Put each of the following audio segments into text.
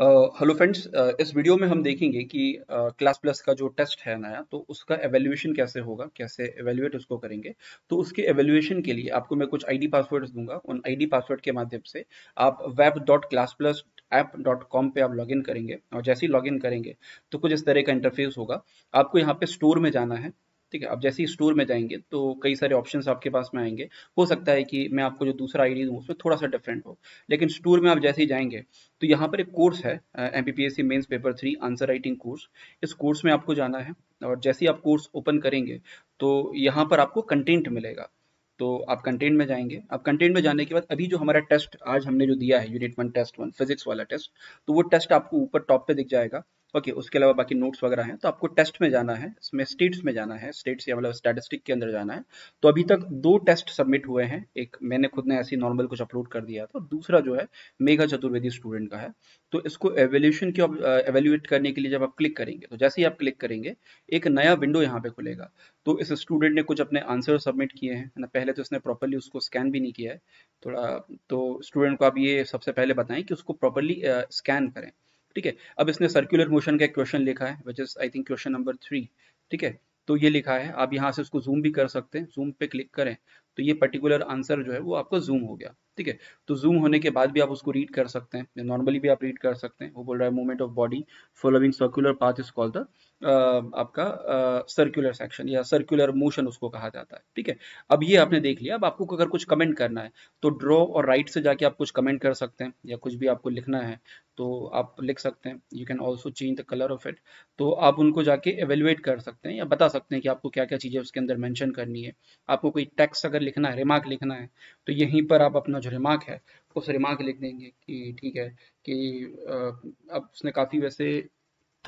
hello uh, friends uh, इस video में हम देखेंगे कि क्लास uh, प्लस का जो टेस्ट है नया तो उसका एवेल्युएशन कैसे होगा कैसे एवेल्युएट उसको करेंगे तो उसके एवेल्युएशन के लिए आपको मैं कुछ आईडी पासवर्ड्स दूंगा उन आईडी पासवर्ड के माध्यम से आप web dot class plus app dot com पर आप लॉगिन करेंगे और जैसे ही लॉगिन करेंगे तो कुछ इस तरह का इंटरफेस होगा आपको यहाँ पे स्टोर में जाना है ठीक है अब जैसे ही स्टोर में जाएंगे तो कई सारे ऑप्शंस आपके पास में आएंगे हो सकता है कि मैं आपको जो दूसरा आई डी दूँ उसमें थोड़ा सा डिफरेंट हो लेकिन स्टोर में आप जैसे ही जाएंगे तो यहाँ पर एक कोर्स है M P P S C mains paper three answer writing course इस कोर्स में आपको जाना है और जैसे ही आप कोर्स ओपन करेंगे तो यहाँ पर आपको कंटेंट मिलेगा तो आप कंटेंट में जाएंगे आप कंटेंट में जाने के बाद अभी जो हमारा टेस्ट आज हमने जो दिया है unit one test one physics वाला टेस्ट तो वो टेस्ट आपको ऊपर टॉप पे दिख जाएगा ओके okay, उसके अलावा बाकी नोट्स वगैरह हैं तो आपको टेस्ट में जाना है इसमें स्टेट्स में जाना है स्टेट्स या मतलब स्टैटिस्टिक के अंदर जाना है तो अभी तक दो टेस्ट सबमिट हुए हैं एक मैंने खुद ने ऐसी नॉर्मल कुछ अपलोड कर दिया था और दूसरा जो है मेघा चतुर्वेदी स्टूडेंट का है तो इसको एवेल्यूशन की एवेल्यूएट करने के लिए जब आप क्लिक करेंगे तो जैसे ही आप क्लिक करेंगे एक नया विंडो यहाँ पे खुलेगा तो इस स्टूडेंट ने कुछ अपने आंसर सबमिट किए हैं ना पहले तो इसने प्रॉपरली उसको स्कैन भी नहीं किया है थोड़ा तो स्टूडेंट को आप ये सबसे पहले बताएं कि उसको प्रॉपरली स्कैन करें ठीक है अब इसने सर्कुलर मोशन का एक क्वेश्चन लिखा है which is I think question number three ठीक है तो ये लिखा है आप यहाँ से उसको जूम भी कर सकते हैं जूम पे क्लिक करें तो ये पर्टिकुलर आंसर जो है वो आपका जूम हो गया ठीक है तो जूम होने के बाद भी आप उसको रीड कर सकते हैं नॉर्मली भी आप रीड कर सकते हैं वो बोल रहा है movement of body following circular path is called the आपका सर्कुलर uh, सेक्शन या सर्कुलर मोशन उसको कहा जाता है ठीक है अब ये आपने देख लिया अब आपको अगर कुछ कमेंट करना है तो ड्रॉ और राइट से जाके आप कुछ कमेंट कर सकते हैं या कुछ भी आपको लिखना है तो आप लिख सकते हैं you can also change the colour of it तो आप उनको जाके एवेलुएट कर सकते हैं या बता सकते हैं कि आपको क्या क्या चीज़ें उसके अंदर मैंशन करनी है आपको कोई टैक्स अगर लिखना है रिमार्क लिखना है तो यहीं पर आप अपना जो रिमार्क है उस रिमार्क लिख देंगे कि ठीक है कि अब उसने काफ़ी वैसे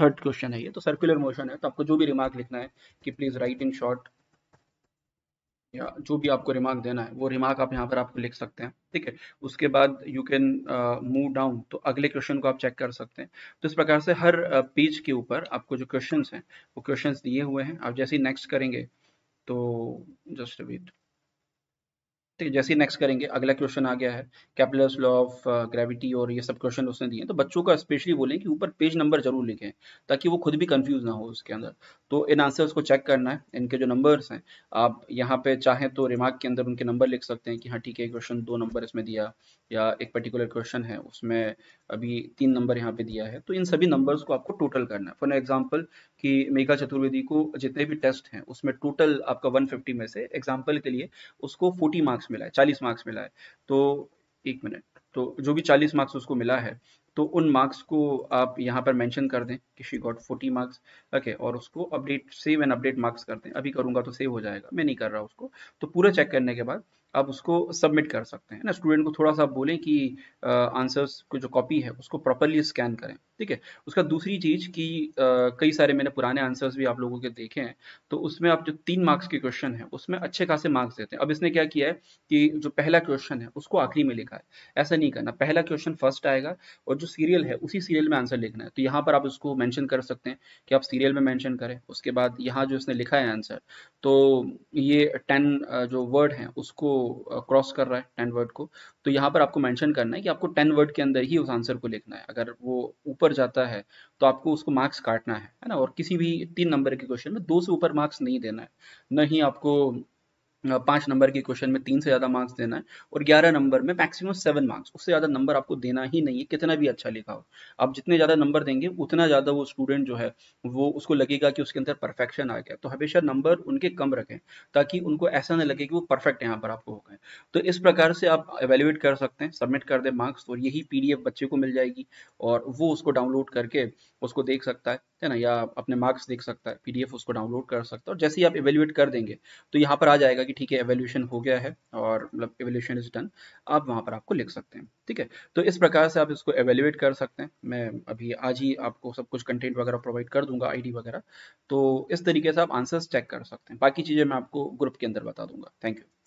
थर्ड क्वेश्चन है ये तो सर्कुलर मोशन है तो आपको जो भी रिमार्क लिखना है कि प्लीज़ राइट इन शॉर्ट या जो भी आपको रिमार्क देना है वो रिमार्क आप यहाँ पर आपको लिख सकते हैं ठीक है उसके बाद यू कैन मूव डाउन तो अगले क्वेश्चन को आप चेक कर सकते हैं तो इस प्रकार से हर पेज uh, के ऊपर आपको जो क्वेश्चन हैं वो क्वेश्चन दिए हुए हैं आप जैसे ही नेक्स्ट करेंगे तो जस्ट वीट ठीक है जैसे ही नेक्स्ट करेंगे अगला क्वेश्चन आ गया है कैपिलर्स लॉ ऑफ ग्रेविटी और ये सब क्वेश्चन उसने दिए तो बच्चों का स्पेशली बोलें कि ऊपर पेज नंबर जरूर लिखें ताकि वो खुद भी कंफ्यूज ना हो उसके अंदर तो इन आंसर्स को चेक करना है इनके जो नंबर्स हैं आप यहाँ पे चाहें तो रिमार्क के अंदर उनके नंबर लिख सकते हैं कि हाँ ठीक है क्वेश्चन दो नंबर इसमें दिया या एक पर्टिकुलर क्वेश्चन है उसमें अभी तीन नंबर यहाँ पे दिया है तो इन सभी नंबर्स को आपको टोटल करना है फॉर एग्जाम्पल कि मेघा चतुर्वेदी को जितने भी टेस्ट हैं उसमें टोटल आपका वन में से एग्जाम्पल के लिए उसको फोर्टी मार्क्स मार्क्स मिला है चालीस मार्क्स मिला है तो एक मिनट तो जो भी चालीस मार्क्स उसको मिला है तो उन मार्क्स को आप यहाँ पर मेंशन कर दें कि she got forty marks okay और उसको update save and update marks कर दें अभी करूँगा तो सेव हो जाएगा मैं नहीं कर रहा उसको तो पूरा चेक करने के बाद आप उसको सबमिट कर सकते हैं ना स्टूडेंट को थोड़ा सा बोलें कि आंसर्स को जो कॉपी है उसको प्रॉपरली स्कैन करें ठीक है उसका दूसरी चीज़ कि कई सारे मैंने पुराने आंसर्स भी आप लोगों के देखे हैं तो उसमें आप जो तीन मार्क्स के क्वेश्चन है उसमें अच्छे खासे मार्क्स देते हैं अब इसने क्या किया है कि जो पहला क्वेश्चन है उसको आखिरी में लिखा है ऐसा नहीं करना पहला क्वेश्चन फर्स्ट आएगा और जो सीरियल है उसी सीरियल में आंसर लिखना है तो यहाँ पर आप उसको मैंशन कर सकते हैं कि आप सीरियल में मैंशन करें उसके बाद यहाँ जो इसने लिखा है आंसर तो ये टेन जो वर्ड है उसको क्रॉस कर रहा है टेन वर्ड को तो यहाँ पर आपको मेंशन करना है कि आपको टेन वर्ड के अंदर ही उस आंसर को लिखना है अगर वो ऊपर जाता है तो आपको उसको मार्क्स काटना है है ना और किसी भी तीन नंबर के क्वेश्चन में दो से ऊपर मार्क्स नहीं देना है न ही आपको पाँच नंबर के क्वेश्चन में तीन से ज़्यादा मार्क्स देना है और ग्यारह नंबर में मैक्सिमम सेवन मार्क्स उससे ज़्यादा नंबर आपको देना ही नहीं है कितना भी अच्छा लिखा हो आप जितने ज़्यादा नंबर देंगे उतना ज़्यादा वो स्टूडेंट जो है वो उसको लगेगा कि उसके अंदर परफेक्शन आ गया तो हमेशा नंबर उनके कम रखें ताकि उनको ऐसा ना लगे कि वो परफेक्ट यहाँ पर आपको हो गए तो इस प्रकार से आप एवेल्युएट कर सकते हैं सबमिट कर दे मार्क्स और यही पी बच्चे को मिल जाएगी और वो उसको डाउनलोड करके उसको देख सकता है है ना या अपने मार्क्स देख सकता है पीडीएफ उसको डाउनलोड कर सकता है और जैसे ही आप इवेल्यूएट कर देंगे तो यहाँ पर आ जाएगा कि ठीक है एवेल्यूशन हो गया है और मतलब एवेल्यूशन इज डन आप वहाँ पर आपको लिख सकते हैं ठीक है तो इस प्रकार से आप इसको एवेल्यूएट कर सकते हैं मैं अभी आज ही आपको सब कुछ कंटेंट वगैरह प्रोवाइड कर दूंगा आई वगैरह तो इस तरीके से आप आंसर्स चेक कर सकते हैं बाकी चीज़ें मैं आपको ग्रुप के अंदर बता दूंगा थैंक यू